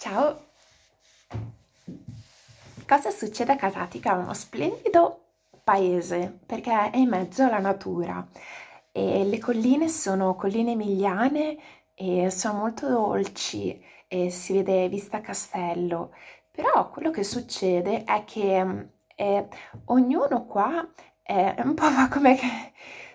Ciao! Cosa succede a Casatica? È uno splendido paese perché è in mezzo alla natura e le colline sono colline emiliane e sono molto dolci e si vede vista castello, però quello che succede è che eh, ognuno qua è un po' come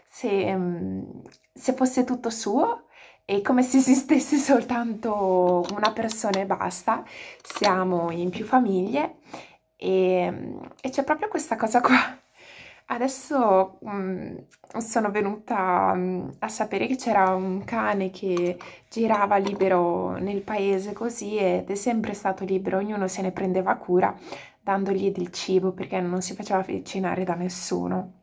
se, mm, se fosse tutto suo è come se esistesse soltanto una persona e basta, siamo in più famiglie e, e c'è proprio questa cosa qua. Adesso um, sono venuta um, a sapere che c'era un cane che girava libero nel paese così ed è sempre stato libero, ognuno se ne prendeva cura dandogli del cibo perché non si faceva avvicinare da nessuno.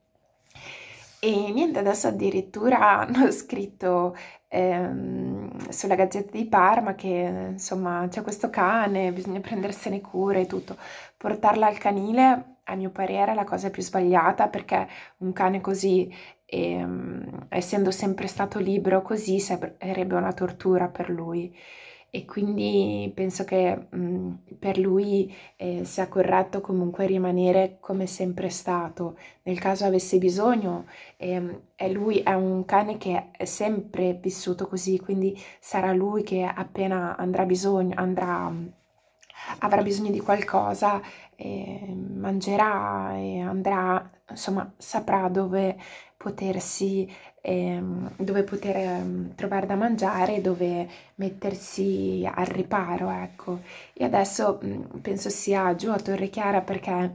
E niente, adesso addirittura hanno scritto ehm, sulla Gazzetta di Parma che insomma c'è questo cane, bisogna prendersene cura e tutto. Portarla al canile, a mio parere, è la cosa più sbagliata perché un cane così, ehm, essendo sempre stato libero così, sarebbe una tortura per lui e quindi penso che mh, mhmm, per lui eh, sia corretto comunque rimanere come sempre stato. Nel caso avesse bisogno, eh, è lui è un cane che è sempre vissuto così, quindi sarà lui che appena andrà bisogno, andrà mhmm, avrà bisogno di qualcosa, eh, mangerà e andrà, insomma, saprà dove potersi, eh, dove poter ehm, trovare da mangiare, dove mettersi al riparo, ecco. E adesso penso sia giù a Torre Chiara perché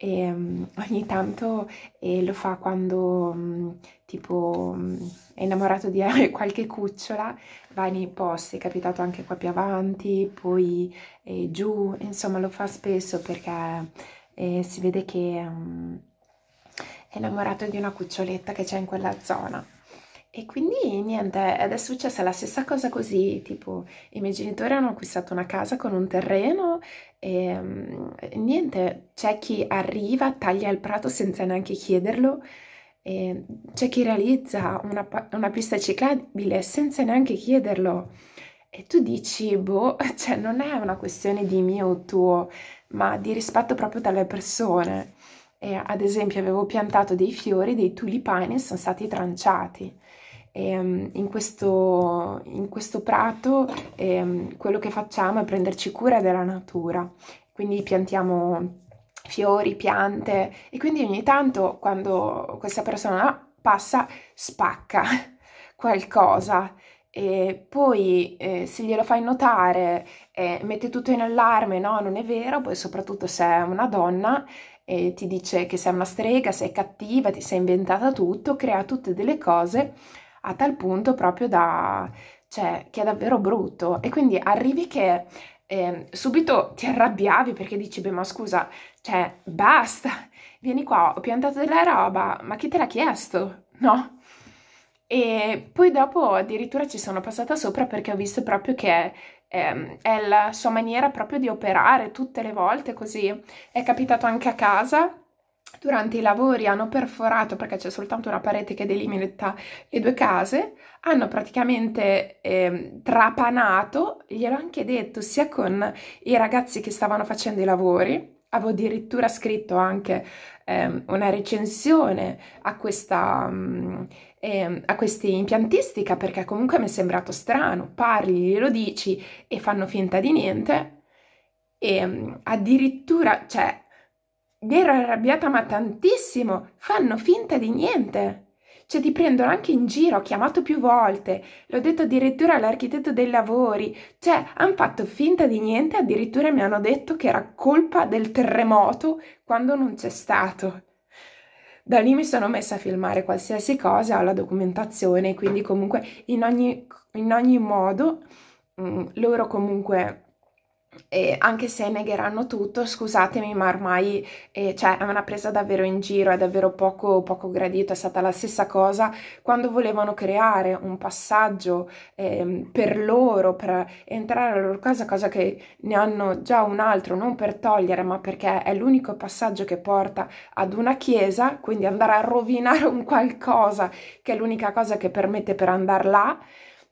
e um, ogni tanto eh, lo fa quando um, tipo um, è innamorato di qualche cucciola, va nei posti, è capitato anche qua più avanti, poi eh, giù, insomma lo fa spesso perché eh, si vede che mm, è innamorato di una cuccioletta che c'è in quella zona. E quindi niente, ed è successa la stessa cosa così, tipo i miei genitori hanno acquistato una casa con un terreno ehm, e niente, c'è chi arriva, taglia il prato senza neanche chiederlo, c'è chi realizza una, una, pista ciclabile senza neanche chiederlo e tu dici, boh, cioè non è una questione di mio o tuo, ma di rispetto proprio dalle persone. E, ad esempio avevo piantato dei fiori, dei tulipani, e sono stati tranciati. Ehm, in questo, in questo, prato ehm, quello che facciamo è prenderci cura della natura, quindi piantiamo fiori, piante e quindi ogni tanto quando questa persona passa spacca qualcosa e poi eh, se glielo fai notare eh, mette tutto in allarme, no non è vero, poi soprattutto se è una donna eh, ti dice che sei una strega, sei cattiva, ti sei inventata tutto, crea tutte delle cose a tal punto proprio da, cioè, che è davvero brutto. E quindi arrivi che eh, subito ti arrabbiavi perché dici, beh, ma scusa, cioè, basta, vieni qua, ho piantato della roba, ma chi te l'ha chiesto? No? E poi dopo addirittura ci sono passata sopra perché ho visto proprio che eh, è la sua maniera proprio di operare tutte le volte così. È capitato anche a casa durante i lavori hanno perforato, perché c'è soltanto una parete che delimita le due case, hanno praticamente eh, trapanato, gliel'ho anche detto, sia con i ragazzi che stavano facendo i lavori, avevo addirittura scritto anche eh, una recensione a questa, eh, a questa impiantistica, perché comunque mi è sembrato strano, parli, glielo dici e fanno finta di niente, e ehm, addirittura, cioè, ero arrabbiata ma tantissimo, fanno finta di niente. Cioè ti prendono anche in giro, ho chiamato più volte, l'ho detto addirittura all'architetto dei lavori, cioè hanno fatto finta di niente, addirittura mi hanno detto che era colpa del terremoto quando non c'è stato. Da lì mi sono messa a filmare qualsiasi cosa, ho la documentazione, quindi comunque in ogni, in ogni modo mh, mm, loro comunque e anche se negheranno tutto, scusatemi, ma ormai eh, cioè, è una presa davvero in giro, è davvero poco, poco gradito, è stata la stessa cosa quando volevano creare un passaggio eh, per loro, per entrare alla loro casa, cosa che ne hanno già un altro, non per togliere, ma perché è l'unico passaggio che porta ad una chiesa, quindi andare a rovinare un qualcosa che è l'unica cosa che permette per andare là,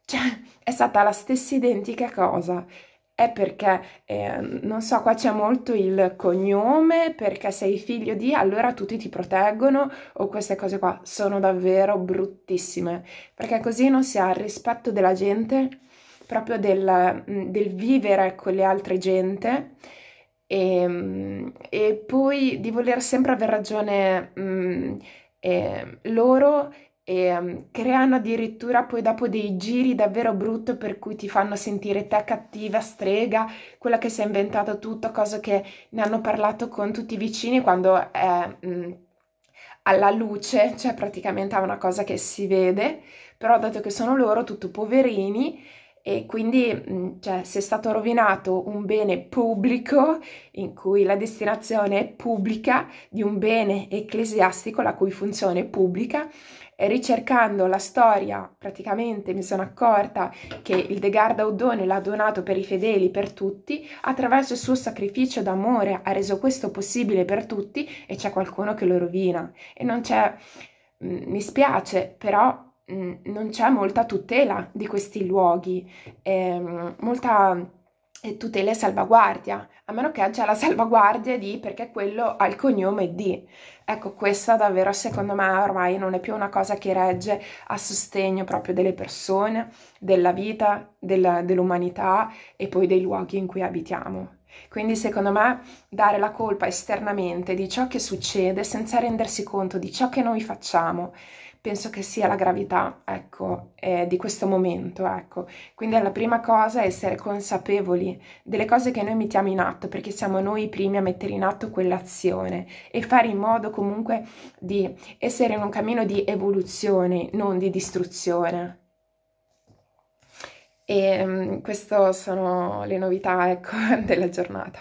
cioè è stata la stessa identica cosa è perché, eh, non so, qua c'è molto il cognome, perché sei figlio di, allora tutti ti proteggono, o queste cose qua sono davvero bruttissime, perché così non si ha il rispetto della gente, proprio del, mm, del vivere con le altre gente, e, ehm, e, poi di voler sempre aver ragione mh, mm, eh, loro e um, creano addirittura poi dopo dei giri davvero brutto per cui ti fanno sentire te cattiva, strega, quella che si è inventato tutto, cosa che ne hanno parlato con tutti i vicini quando è mh, mm, alla luce, cioè praticamente è una cosa che si vede, però dato che sono loro tutto poverini e quindi mm, cioè, se è stato rovinato un bene pubblico in cui la destinazione è pubblica di un bene ecclesiastico la cui funzione è pubblica, ricercando la storia, praticamente mi sono accorta che il De Garda Udone l'ha donato per i fedeli, per tutti, attraverso il suo sacrificio d'amore ha reso questo possibile per tutti e c'è qualcuno che lo rovina. E non c'è, mm, mi spiace, però mh, mm, non c'è molta tutela di questi luoghi, eh, molta tutela e salvaguardia, a meno che c'è la salvaguardia di perché quello ha il cognome di. Ecco, questa davvero secondo me ormai non è più una cosa che regge a sostegno proprio delle persone, della vita, dell'umanità e poi dei luoghi in cui abitiamo. Quindi secondo me dare la colpa esternamente di ciò che succede senza rendersi conto di ciò che noi facciamo, penso che sia la gravità, ecco, eh, di questo momento, ecco. Quindi la prima cosa è essere consapevoli delle cose che noi mettiamo in atto, perché siamo noi i primi a mettere in atto quell'azione e fare in modo comunque di essere in un cammino di evoluzione, non di distruzione. E um, mm, queste sono le novità, ecco, della giornata.